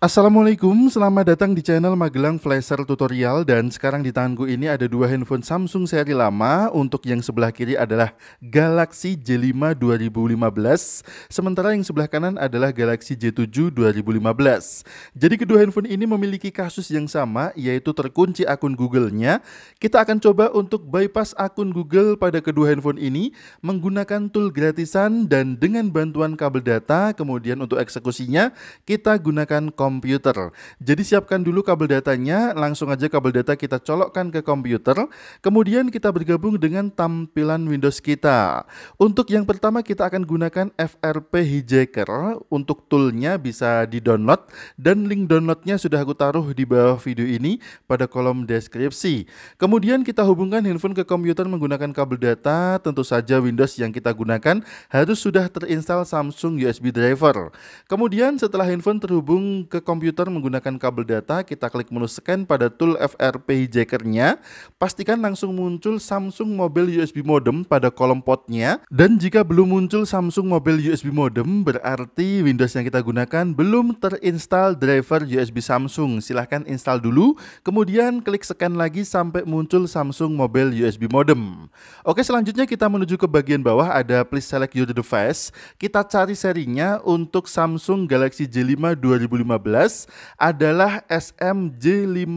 Assalamualaikum, selamat datang di channel Magelang Flasher Tutorial dan sekarang di tanganku ini ada dua handphone Samsung seri lama untuk yang sebelah kiri adalah Galaxy J5 2015 sementara yang sebelah kanan adalah Galaxy J7 2015 jadi kedua handphone ini memiliki kasus yang sama yaitu terkunci akun Google-nya kita akan coba untuk bypass akun Google pada kedua handphone ini menggunakan tool gratisan dan dengan bantuan kabel data kemudian untuk eksekusinya kita gunakan kom komputer. Jadi siapkan dulu kabel datanya, langsung aja kabel data kita colokkan ke komputer, kemudian kita bergabung dengan tampilan Windows kita. Untuk yang pertama kita akan gunakan FRP Hijacker, untuk toolnya bisa di-download, dan link downloadnya sudah aku taruh di bawah video ini pada kolom deskripsi. Kemudian kita hubungkan handphone ke komputer menggunakan kabel data, tentu saja Windows yang kita gunakan harus sudah terinstall Samsung USB driver. Kemudian setelah handphone terhubung ke komputer menggunakan kabel data, kita klik menu scan pada tool FRP Jackernya. Pastikan langsung muncul Samsung Mobile USB Modem pada kolom potnya. Dan jika belum muncul Samsung Mobile USB Modem, berarti Windows yang kita gunakan belum terinstall driver USB Samsung. Silahkan install dulu, kemudian klik scan lagi sampai muncul Samsung Mobile USB Modem. Oke, selanjutnya kita menuju ke bagian bawah ada please select your device. Kita cari serinya untuk Samsung Galaxy J5 2015 adalah SMJ500G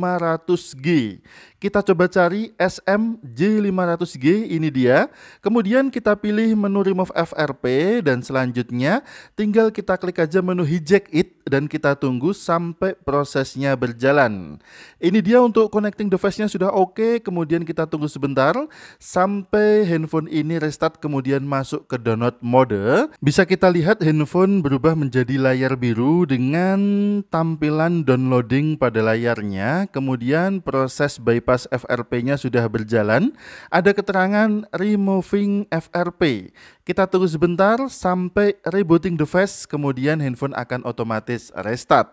kita coba cari SMJ500G, ini dia. Kemudian kita pilih menu remove FRP dan selanjutnya tinggal kita klik aja menu hijack it dan kita tunggu sampai prosesnya berjalan. Ini dia untuk connecting device-nya sudah oke, okay. kemudian kita tunggu sebentar sampai handphone ini restart kemudian masuk ke download mode. Bisa kita lihat handphone berubah menjadi layar biru dengan tampilan downloading pada layarnya, kemudian proses bypass bypass FRP-nya sudah berjalan. Ada keterangan removing FRP. Kita tunggu sebentar sampai rebooting device, kemudian handphone akan otomatis restart.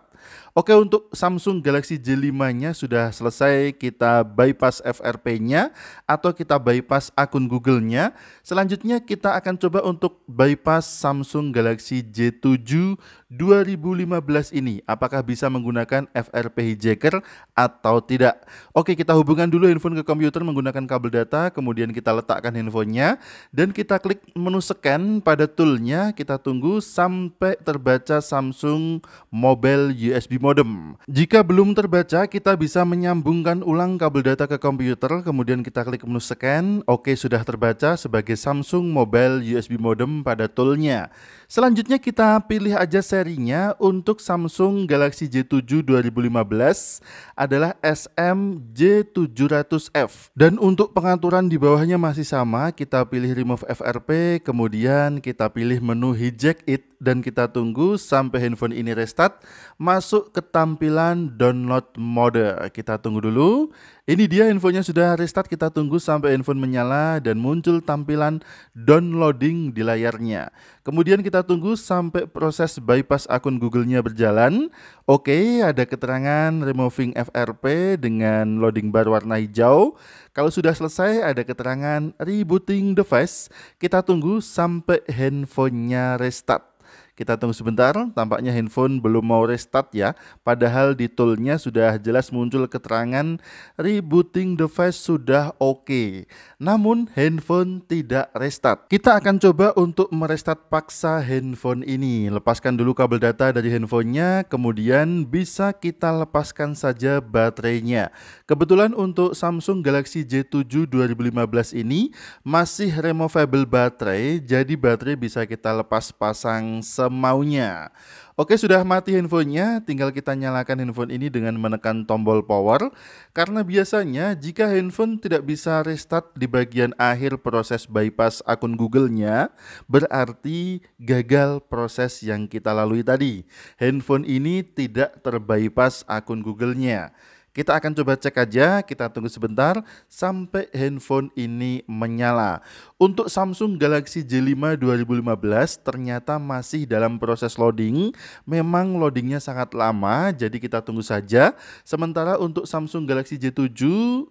Oke untuk Samsung Galaxy J5-nya sudah selesai kita bypass FRP-nya atau kita bypass akun Google-nya. Selanjutnya kita akan coba untuk bypass Samsung Galaxy J7 2015 ini apakah bisa menggunakan FRP hijacker atau tidak. Oke, kita hubungkan dulu handphone ke komputer menggunakan kabel data, kemudian kita letakkan handphonenya dan kita klik menu scan pada toolnya, kita tunggu sampai terbaca Samsung Mobile USB Modem. Jika belum terbaca, kita bisa menyambungkan ulang kabel data ke komputer, kemudian kita klik menu scan, oke sudah terbaca sebagai Samsung Mobile USB Modem pada toolnya. Selanjutnya kita pilih aja serinya untuk Samsung Galaxy J7 2015 adalah SMJ700F. Dan untuk pengaturan di bawahnya masih sama, kita pilih remove FRP, kemudian kita pilih menu hijack it dan kita tunggu sampai handphone ini restart masuk ke tampilan download mode. Kita tunggu dulu ini dia infonya sudah restart, kita tunggu sampai handphone menyala dan muncul tampilan downloading di layarnya. Kemudian kita tunggu sampai proses bypass akun Google-nya berjalan. Oke, ada keterangan removing FRP dengan loading bar warna hijau. Kalau sudah selesai ada keterangan rebooting device. Kita tunggu sampai handphonenya restart. Kita tunggu sebentar, tampaknya handphone belum mau restart ya. Padahal di toolnya sudah jelas muncul keterangan rebooting device sudah oke. Okay. Namun handphone tidak restart. Kita akan coba untuk merestart paksa handphone ini. Lepaskan dulu kabel data dari handphonenya, kemudian bisa kita lepaskan saja baterainya. Kebetulan untuk Samsung Galaxy J7 2015 ini masih removable baterai, jadi baterai bisa kita lepas pasang semua semaunya. Oke, sudah mati handphonenya, tinggal kita nyalakan handphone ini dengan menekan tombol power. Karena biasanya jika handphone tidak bisa restart di bagian akhir proses bypass akun Google-nya, berarti gagal proses yang kita lalui tadi. Handphone ini tidak terbypass akun Google-nya. Kita akan coba cek aja, kita tunggu sebentar sampai handphone ini menyala. Untuk Samsung Galaxy J5 2015 ternyata masih dalam proses loading. Memang loadingnya sangat lama, jadi kita tunggu saja. Sementara untuk Samsung Galaxy J7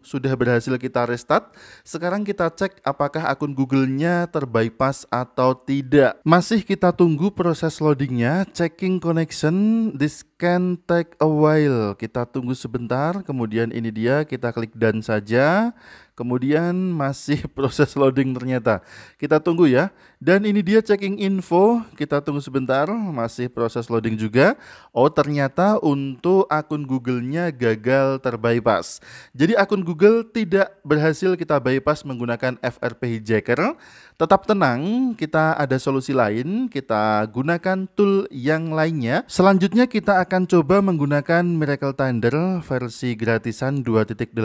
sudah berhasil kita restart. Sekarang kita cek apakah akun Google-nya terbypass atau tidak. Masih kita tunggu proses loadingnya, checking connection, this can take a while. Kita tunggu sebentar, kemudian ini dia, kita klik done saja. Kemudian masih proses loading ternyata. Kita tunggu ya. Dan ini dia checking info. Kita tunggu sebentar. Masih proses loading juga. Oh ternyata untuk akun Google-nya gagal terbypass. Jadi akun Google tidak berhasil kita bypass menggunakan FRP hijacker. Tetap tenang, kita ada solusi lain. Kita gunakan tool yang lainnya. Selanjutnya kita akan coba menggunakan Miracle Tender versi gratisan 2.82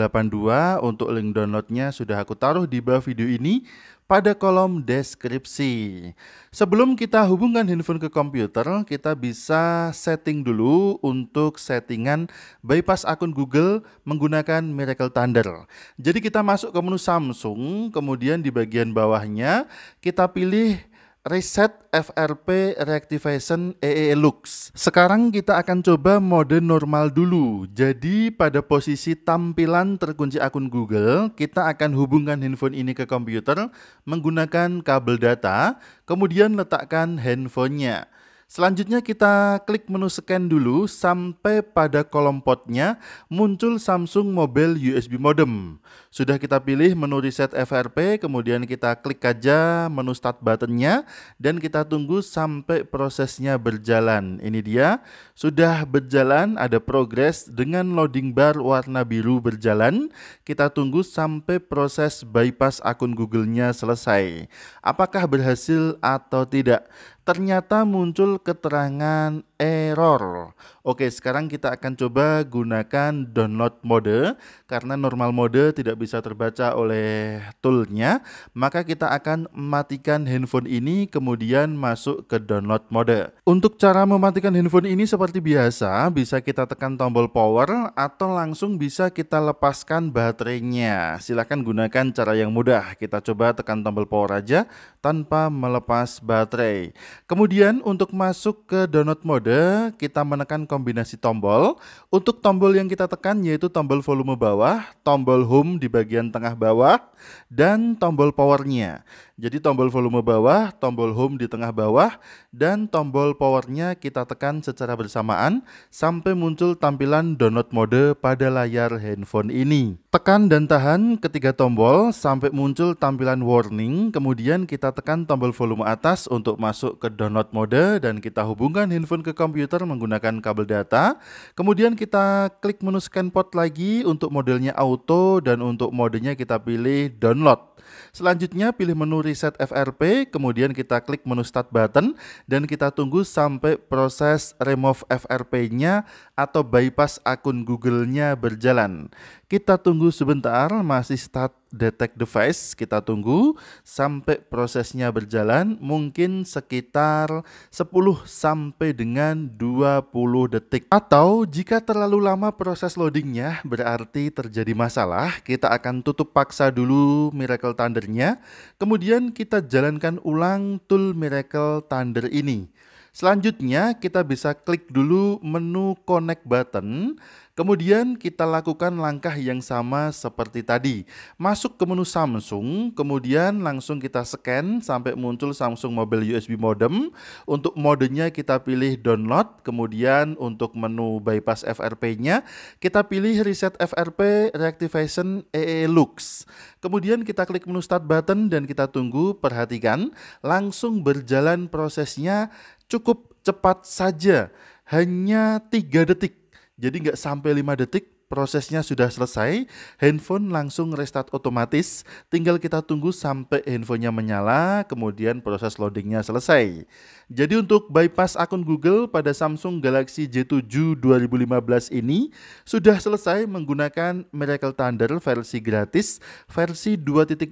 untuk link download downloadnya sudah aku taruh di bawah video ini pada kolom deskripsi. Sebelum kita hubungkan handphone ke komputer, kita bisa setting dulu untuk settingan bypass akun Google menggunakan Miracle Thunder. Jadi kita masuk ke menu Samsung, kemudian di bagian bawahnya kita pilih Reset FRP Reactivation EE e Lux. Sekarang kita akan coba mode normal dulu. Jadi pada posisi tampilan terkunci akun Google, kita akan hubungkan handphone ini ke komputer menggunakan kabel data, kemudian letakkan handphonenya. Selanjutnya kita klik menu scan dulu sampai pada kolom potnya muncul Samsung Mobile USB Modem. Sudah kita pilih menu reset FRP, kemudian kita klik aja menu start buttonnya dan kita tunggu sampai prosesnya berjalan. Ini dia, sudah berjalan ada progres dengan loading bar warna biru berjalan. Kita tunggu sampai proses bypass akun Google-nya selesai. Apakah berhasil atau tidak? ternyata muncul keterangan error. Oke, sekarang kita akan coba gunakan download mode karena normal mode tidak bisa terbaca oleh toolnya. Maka kita akan matikan handphone ini kemudian masuk ke download mode. Untuk cara mematikan handphone ini seperti biasa bisa kita tekan tombol power atau langsung bisa kita lepaskan baterainya. Silahkan gunakan cara yang mudah. Kita coba tekan tombol power aja tanpa melepas baterai. Kemudian untuk masuk ke download mode mode, kita menekan kombinasi tombol. Untuk tombol yang kita tekan yaitu tombol volume bawah, tombol home di bagian tengah bawah, dan tombol powernya. Jadi tombol volume bawah, tombol home di tengah bawah, dan tombol powernya kita tekan secara bersamaan sampai muncul tampilan download mode pada layar handphone ini. Tekan dan tahan ketiga tombol sampai muncul tampilan warning, kemudian kita tekan tombol volume atas untuk masuk ke download mode dan kita hubungkan handphone ke komputer menggunakan kabel data. Kemudian kita klik menu scan port lagi untuk modelnya auto dan untuk modenya kita pilih download. Selanjutnya pilih menu reset FRP, kemudian kita klik menu start button dan kita tunggu sampai proses remove FRP-nya atau bypass akun Google-nya berjalan. Kita tunggu sebentar, masih start detect device. Kita tunggu sampai prosesnya berjalan mungkin sekitar 10 sampai dengan 20 detik. Atau jika terlalu lama proses loadingnya berarti terjadi masalah. Kita akan tutup paksa dulu Miracle Thundernya. Kemudian kita jalankan ulang tool Miracle Thunder ini. Selanjutnya kita bisa klik dulu menu connect button Kemudian kita lakukan langkah yang sama seperti tadi. Masuk ke menu Samsung, kemudian langsung kita scan sampai muncul Samsung Mobile USB Modem. Untuk modenya kita pilih download, kemudian untuk menu bypass FRP-nya kita pilih reset FRP Reactivation EE e Lux. Kemudian kita klik menu start button dan kita tunggu, perhatikan, langsung berjalan prosesnya cukup cepat saja, hanya 3 detik jadi nggak sampai 5 detik prosesnya sudah selesai, handphone langsung restart otomatis. Tinggal kita tunggu sampai handphonenya menyala, kemudian proses loadingnya selesai. Jadi untuk bypass akun Google pada Samsung Galaxy J7 2015 ini sudah selesai menggunakan Miracle Thunder versi gratis versi 2.82.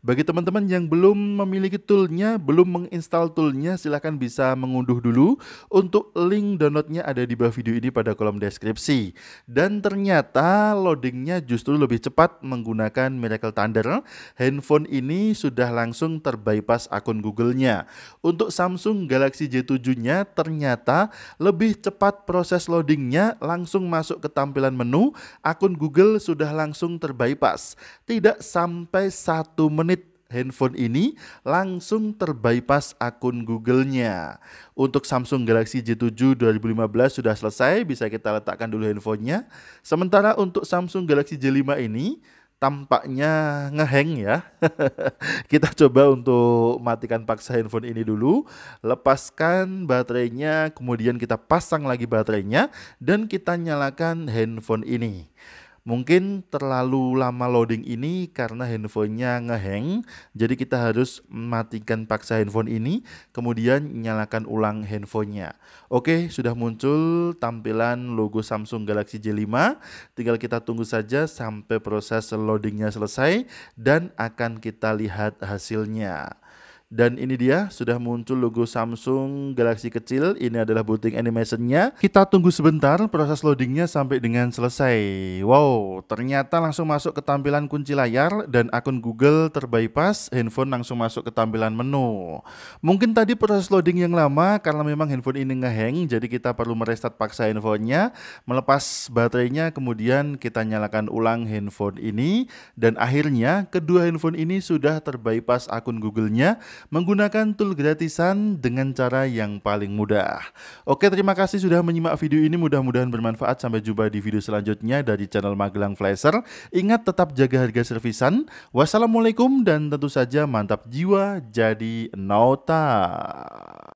Bagi teman-teman yang belum memiliki toolnya, belum menginstal toolnya, silahkan bisa mengunduh dulu. Untuk link downloadnya ada di bawah video ini pada kolom deskripsi. Dan ternyata loadingnya justru lebih cepat menggunakan Miracle Thunder. Handphone ini sudah langsung terbypass akun Google-nya. Untuk Samsung Galaxy J7-nya ternyata lebih cepat proses loadingnya langsung masuk ke tampilan menu, akun Google sudah langsung terbypass. Tidak sampai satu menit handphone ini langsung terbypass akun Google-nya. Untuk Samsung Galaxy J7 2015 sudah selesai, bisa kita letakkan dulu handphonenya. Sementara untuk Samsung Galaxy J5 ini tampaknya ngeheng ya. Kita coba untuk matikan paksa handphone ini dulu, lepaskan baterainya, kemudian kita pasang lagi baterainya dan kita nyalakan handphone ini. Mungkin terlalu lama loading ini karena handphonenya ngehang, jadi kita harus matikan paksa handphone ini, kemudian nyalakan ulang handphonenya. Oke, sudah muncul tampilan logo Samsung Galaxy J5, tinggal kita tunggu saja sampai proses loadingnya selesai dan akan kita lihat hasilnya. Dan ini dia, sudah muncul logo Samsung Galaxy kecil. Ini adalah booting animationnya. Kita tunggu sebentar proses loadingnya sampai dengan selesai. Wow, ternyata langsung masuk ke tampilan kunci layar dan akun Google terbypass, handphone langsung masuk ke tampilan menu. Mungkin tadi proses loading yang lama karena memang handphone ini ngehang, jadi kita perlu merestart paksa handphonenya, melepas baterainya, kemudian kita nyalakan ulang handphone ini. Dan akhirnya, kedua handphone ini sudah terbypass akun Google-nya menggunakan tool gratisan dengan cara yang paling mudah. Oke, terima kasih sudah menyimak video ini. Mudah-mudahan bermanfaat. Sampai jumpa di video selanjutnya dari channel Magelang Flasher. Ingat tetap jaga harga servisan. Wassalamualaikum dan tentu saja mantap jiwa jadi nota.